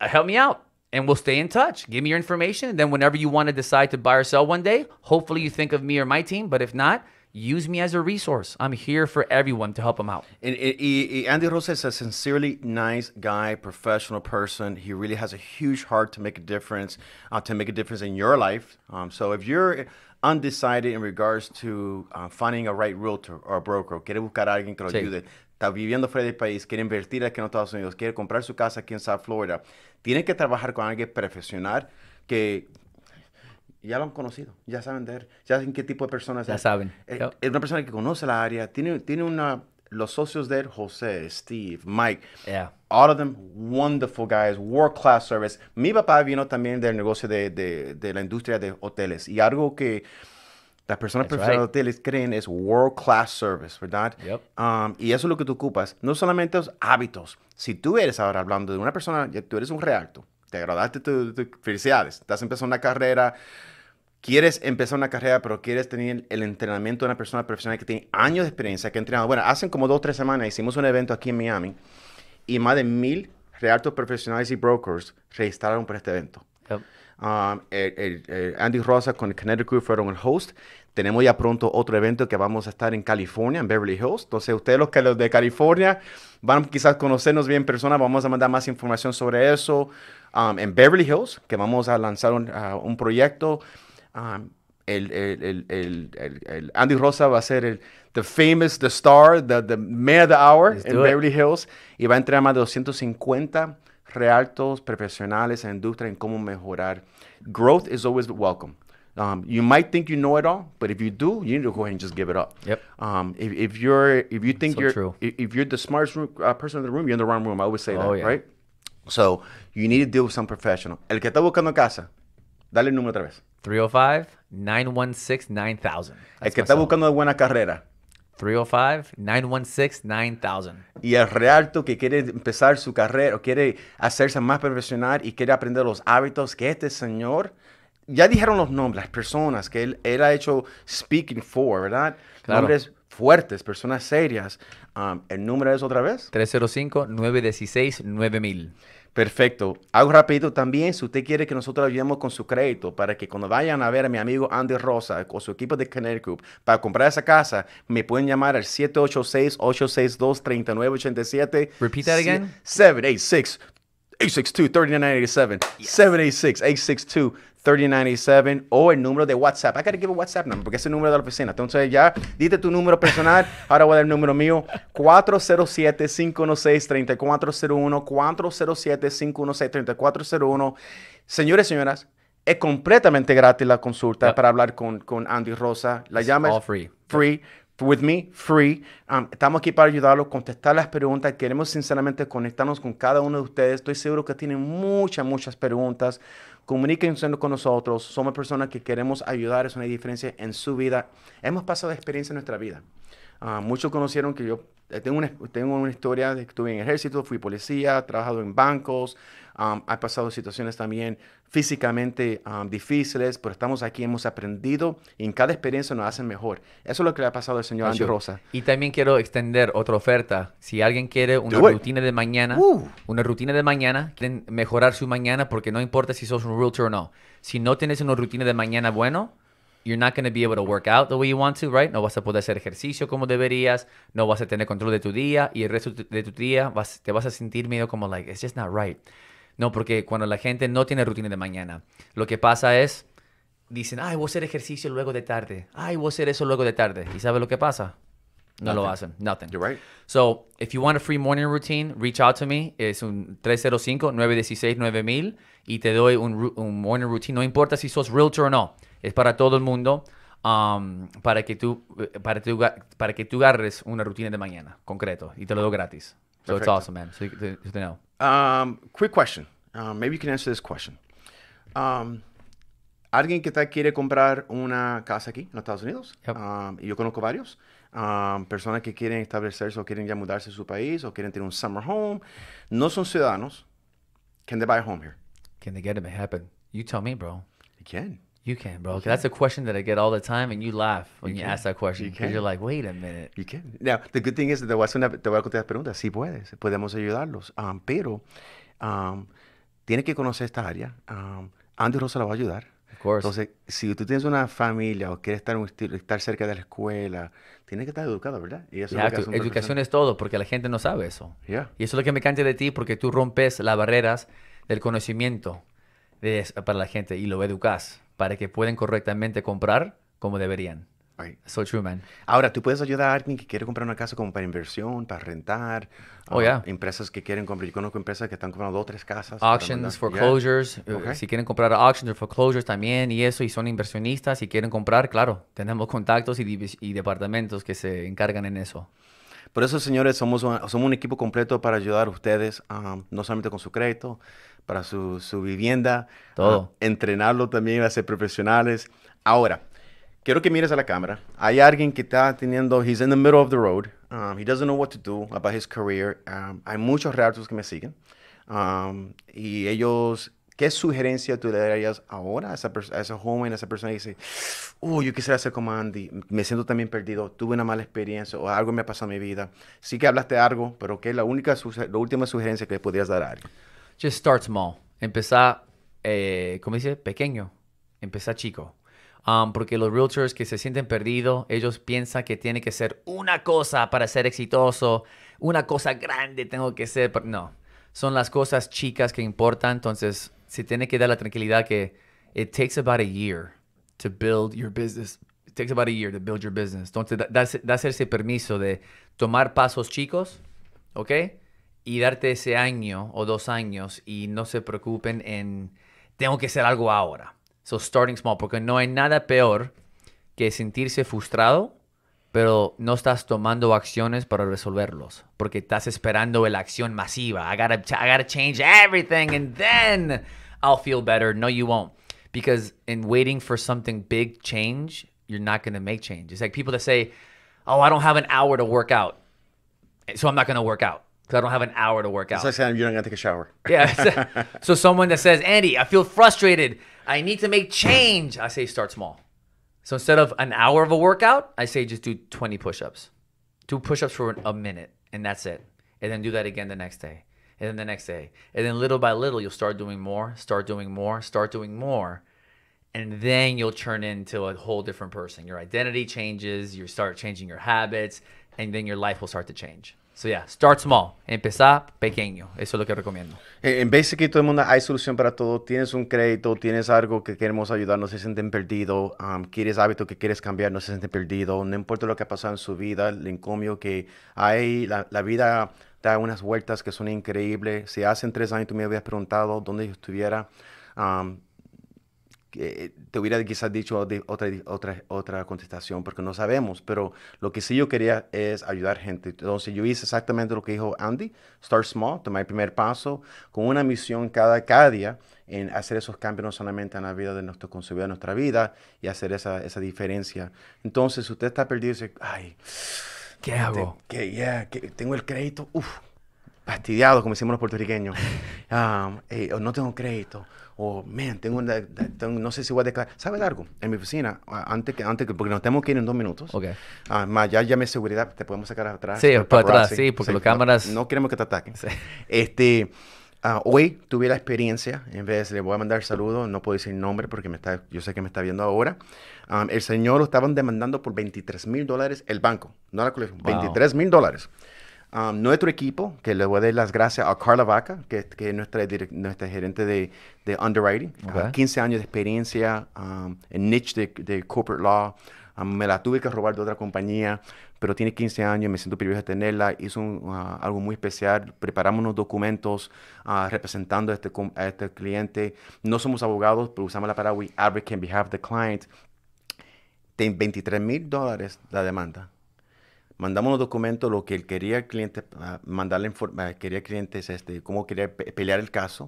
Help me out and we'll stay in touch. Give me your information. And then whenever you want to decide to buy or sell one day, hopefully you think of me or my team. But if not, use me as a resource. I'm here for everyone to help them out. And, and, Andy Rosa is a sincerely nice guy, professional person. He really has a huge heart to make a difference, uh, to make a difference in your life. Um, so if you're undecided in regards to uh, finding a right realtor or broker, quiere buscar alguien que lo ayude, está viviendo fuera del país, quiere invertir aquí en Estados Unidos, quiere comprar su casa aquí en South Florida, tiene que trabajar con alguien profesional que ya lo han conocido, ya saben de él, ya saben qué tipo de personas ya saben. Eh, es, una persona que conoce la área, tiene, tiene una... Los socios de él, José, Steve, Mike, yeah. all of them wonderful guys, world class service. Mi papá vino también del negocio de, de, de la industria de hoteles y algo que las personas profesionales hoteles creen es world class service, ¿verdad? Um, y eso es lo que tú ocupas. No solamente los hábitos. Si tú eres ahora hablando de una persona, tú eres un realto. te agradaste, tu, felicidades, estás empezando una carrera, quieres empezar una carrera, pero quieres tener el entrenamiento de una persona profesional que tiene años de experiencia, que ha entrenado. Bueno, hace como dos o tres semanas hicimos un evento aquí en Miami y más de mil realtos profesionales y brokers registraron para este evento. Um, Andy Rosa con el Connecticut fueron el host tenemos ya pronto otro evento que vamos a estar en California, en Beverly Hills. Entonces, ustedes los que los de California van quizás a conocernos bien en persona, vamos a mandar más información sobre eso. Um, en Beverly Hills, que vamos a lanzar un, ah, proyecto. Um, el, Andy Rosa va a ser el the famous, the star, the, the man of the hour en Beverly Hills y va a entregar más de 250 realtos profesionales en industria en cómo mejorar. Growth is always welcome. Um, you might think you know it all, but if you do, you need to go ahead and just give it up. Yep. Um, if, if, you're if you think so you're true. if you're the smartest room, uh, person in the room, you're in the wrong room. I always say oh, that, yeah. right? So you need to deal with some professional. El que está buscando casa, dale el número otra vez. 305 916 9000. El que está buscando de buena carrera. 305-916-9000. Y el realto que quiere empezar su carrera, o quiere hacerse más profesional y quiere aprender los hábitos que este señor ya dijeron los nombres, las personas que él, ha hecho speaking for, ¿verdad? Nombres fuertes, personas serias. Um, ¿El número es otra vez? 305-916-9000. Perfecto. Hago rapidito también, si usted quiere que nosotros ayudemos con su crédito, para que cuando vayan a ver a mi amigo Andy Rosa o su equipo de Connecticut para comprar esa casa, me pueden llamar al 786-862-3987. Repeat that again. 786 862 3987. 786 862 3097 o el número de WhatsApp. I gotta give a WhatsApp number porque es el número de la oficina. Entonces ya dite tu número personal, ahora voy a dar el número mío. 407-516-3401, 407-516-3401. Señores y señoras, es completamente gratis la consulta para hablar con, con Andy Rosa. La llama all free. Free. with me, free. Um, estamos aquí para ayudarlos, contestar las preguntas. Queremos sinceramente conectarnos con cada uno de ustedes. Estoy seguro que tienen muchas, muchas preguntas, comuníquense con nosotros. Somos personas que queremos ayudar, es una diferencia en su vida. Hemos pasado experiencia en nuestra vida. Ah, muchos conocieron que yo eh, tengo una, tengo una historia de que estuve en ejército, fui policía, he trabajado en bancos, ha pasado situaciones también físicamente difíciles, pero estamos aquí, hemos aprendido y en cada experiencia nos hacen mejor. Eso es lo que le ha pasado al señor Andy Rosa. Y también quiero extender otra oferta. Si alguien quiere una rutina de mañana, uh. una rutina de mañana, mejorar su mañana porque no importa si sos un realtor o no. Si no tienes una rutina de mañana bueno, you're not going to be able to work out the way you want to, right? No vas a poder hacer ejercicio como deberías, no vas a tener control de tu día y el resto de tu día te vas a sentir medio como like, it's just not right. No, porque cuando la gente no tiene rutina de mañana, lo que pasa es, dicen, ay, voy a hacer ejercicio luego de tarde. Ay, voy a hacer eso luego de tarde. ¿Y sabes lo que pasa? No lo hacen. Nothing. You're right. So, if you want a free morning routine, reach out to me. Es un 305-916-9000 y te doy un, morning routine. No importa si sos realtor o no. Es para todo el mundo um, para, que tú, eh, para, para que tú agarres una rutina de mañana, concreto. Y te lo doy gratis. So, it's awesome, man. So, so know. Um, quick question. Um, maybe you can answer this question. Um, alguien que quiere comprar una casa aquí en los Estados Unidos, um, y yo conozco varios, personas que quieren establecerse o quieren ya mudarse a su país o quieren tener un summer home, no son ciudadanos. Can they buy a home here? Can they get it to happen? You tell me, bro. can. You can, bro. That's a question that I get all the time, and you laugh when you, ask that question because you're like, "Wait a minute." You can. Now, the good thing is, te voy a hacer las preguntas. Sí puedes, podemos ayudarlos, um, pero um, tienes que conocer esta área. Um, Andy Rosa la va a ayudar. Of course. Entonces, si tú tienes una familia o quieres estar, estar cerca de la escuela, tienes que estar educado, ¿verdad? Y eso es lo que Educación es todo, porque la gente no sabe eso. Yeah. Y eso es lo que me encanta de ti, porque tú rompes las barreras del conocimiento para la gente y lo educas para que puedan correctamente comprar como deberían. So true, man. Ahora, tú puedes ayudar a alguien que quiere comprar una casa como para inversión, para rentar. Oh, ah, Empresas que quieren comprar. Yo conozco empresas que están comprando dos o tres casas. Auctions, foreclosures. Eh, si quieren comprar auctions o foreclosures también y eso, y son inversionistas y quieren comprar, claro, tenemos contactos y, y departamentos que se encargan en eso. Por eso, señores, somos un, somos un equipo completo para ayudar a ustedes, ah, no solamente con su crédito, para su, su vivienda. Todo. entrenarlo también a ser profesionales. Ahora, quiero que mires a la cámara. Hay alguien que está teniendo, he's in the middle of the road. Um, he doesn't know what to do about his career. Um, hay muchos reactos que me siguen. Um, y ellos, ¿qué sugerencia tú le darías ahora a esa, a joven, a esa persona que dice, oh, yo quisiera ser como Andy, me siento también perdido, tuve una mala experiencia o algo me ha pasado en mi vida? Sí que hablaste algo, pero ¿qué es la única, la última sugerencia que le podrías dar a alguien? Just start small. Empezar, eh, ¿cómo dice? Pequeño. Empezar chico. Um, porque los realtors que se sienten perdidos, ellos piensan que tiene que ser una cosa para ser exitoso, una cosa grande tengo que ser. Pero no, son las cosas chicas que importan. Entonces, se tiene que dar la tranquilidad que it takes about a year to build your business. It takes about a year to build your business. Entonces, darse da ese permiso de tomar pasos chicos, ¿ok? y darte ese año o dos años y no se preocupen en tengo que hacer algo ahora. So starting small, porque no hay nada peor que sentirse frustrado, pero no estás tomando acciones para resolverlos, porque estás esperando la acción masiva. I gotta, I change everything and then I'll feel better. No, you won't. Because in waiting for something big change, you're not gonna make change. It's like people that say, oh, I don't have an hour to work out, so I'm not gonna work out. because I don't have an hour to work out. It's like saying you are not going to take a shower. yeah. so someone that says, Andy, I feel frustrated. I need to make change. I say start small. So instead of an hour of a workout, I say just do 20 push-ups. Do push-ups for a minute, and that's it. And then do that again the next day. And then the next day. And then little by little, you'll start doing more, start doing more, start doing more. And then you'll turn into a whole different person. Your identity changes, you start changing your habits, and then your life will start to change. So yeah, start small. Empezá pequeño. Eso es lo que recomiendo. Eh, en que todo el mundo hay solución para todo. Tienes un crédito, tienes algo que queremos ayudar, no se sienten perdidos. Um, quieres hábito que quieres cambiar, no se sienten perdidos. No importa lo que ha pasado en su vida, el encomio que hay, la, vida da unas vueltas que son increíbles. Si hace tres años tú me habías preguntado dónde yo estuviera, um, eh, te hubiera quizás dicho otra, otra, otra contestación, porque no sabemos, pero lo que sí yo quería es ayudar gente. Entonces yo hice exactamente lo que dijo Andy, Start Small, tomar el primer paso, con una misión cada, cada día en hacer esos cambios no solamente en la vida de nuestro consumidores, nuestra vida, y hacer esa, esa diferencia. Entonces, usted está perdido y dice, ay, ¿qué hago? Este, que, ya que tengo el crédito, uff fastidiados, como decimos los puertorriqueños. Eh, o no tengo crédito. O, man, tengo, no sé si voy a declarar. ¿Sabe algo? En mi oficina, antes que, antes porque nos tenemos que ir en dos minutos. Ok. Ah, ya llamé seguridad, te podemos sacar atrás. Sí, para atrás, sí, porque las cámaras. No queremos que te ataquen. Este. Ah, hoy tuve la experiencia, en vez de le voy a mandar saludos, no puedo decir nombre porque me está, yo sé que me está viendo ahora. el señor lo estaban demandando por 23 mil dólares el banco, no la colección, 23 mil dólares. Um, nuestro equipo, que le voy a dar las gracias a Carla Vaca, que, es nuestra, nuestra gerente de, de underwriting, 15 ah, años de experiencia um, en niche de, de corporate law. Um, me la tuve que robar de otra compañía, pero tiene 15 años, me siento privilegiado de tenerla. Hizo ah, algo muy especial, preparamos unos documentos ah, representando a este, este cliente. No somos abogados, pero usamos la palabra we advocate on behalf of the client. Tiene 23 mil dólares la demanda mandamos los documentos, lo que él quería el cliente, ah, mandarle ah, quería clientes, este, cómo quería pelear el caso.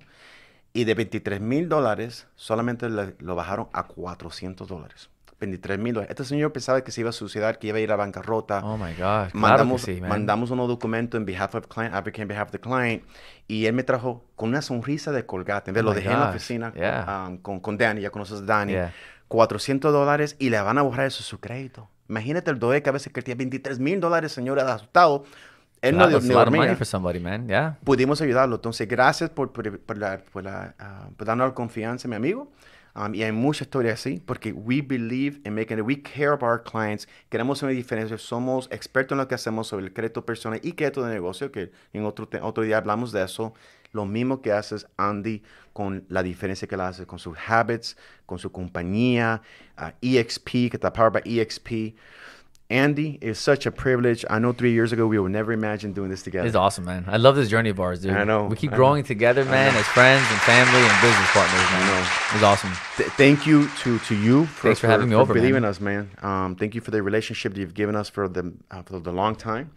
Y de 23 mil dólares, solamente lo bajaron a 400 dólares. 23 mil dólares. Este señor pensaba que se iba a suicidar, que iba a ir a bancarrota. Oh my God. Mandamos, unos documentos en behalf of client, behalf of the client. Y él me trajo con una sonrisa de colgate. Oh, lo dejé en la oficina ah, con, con Danny, ya conoces a Danny. 400 dólares y le van a borrar eso su crédito. Imagínate el dolor de cabeza que él tiene. 23 mil dólares, señora, asustado. Él no dio Pudimos ayudarlo. Entonces, gracias por, por, la, por la, ah, darnos la confianza, mi amigo. Um, y hay mucha historia así, porque we believe in making it, we care about our clients, queremos una diferencia, somos expertos en lo que hacemos sobre el crédito personal y crédito de negocio, que en otro, otro día hablamos de eso. Lo mismo que haces, Andy, con la diferencia que la haces con sus habits, con su compañía, uh, EXP, que está powered by EXP. Andy, it's such a privilege. I know three years ago we would never imagine doing this together. It's awesome, man. I love this journey of ours, dude. I know. We keep growing know. together, man, as friends and family and business partners, man. I know. It's awesome. Th thank you to to you. For, Thanks for, for having me for over, believing man. us, man. Um, thank you for the relationship that you've given us for the uh, for the long time.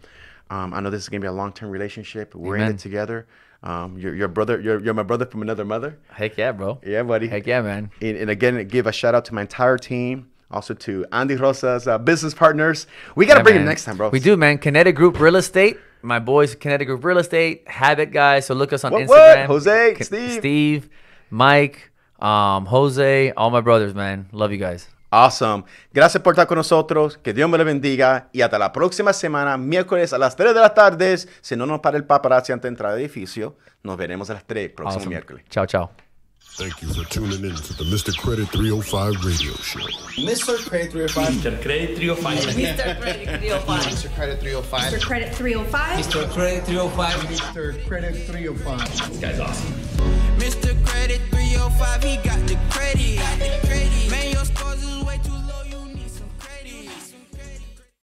Um, I know this is gonna be a long term relationship. We're Amen. in it together. Um, you're, you're brother. You're, you're my brother from another mother. Heck yeah, bro. Yeah, buddy. Heck yeah, man. And, and again, give a shout out to my entire team. Also to Andy Rosa's uh, business partners. We gotta yeah, bring man. him next time, bro. We do, man. Kinetic Group Real Estate. My boys, Kinetic Group Real Estate. Habit guys. So look us on what, Instagram. What? Jose, K- Steve, Steve, Mike, um, Jose, all my brothers, man. Love you guys. Awesome. Gracias por estar con nosotros. Que Dios me lo bendiga. Y hasta la próxima semana, miércoles a las 3 de la tarde. Si no nos para el paparazzi antes de entrar al edificio, nos veremos a las 3 próximo miércoles. Chao, chao. Thank you for tuning in to the Mr. Credit 305 radio show. Mr. Credit 305. Mr. Credit 305. Mr. Credit 305. Mr. Credit 305. Mr. Credit 305. Mr. Credit 305. This guy's awesome. Mr. Credit 305, he got the credit. Got the credit. Man, your scores is way too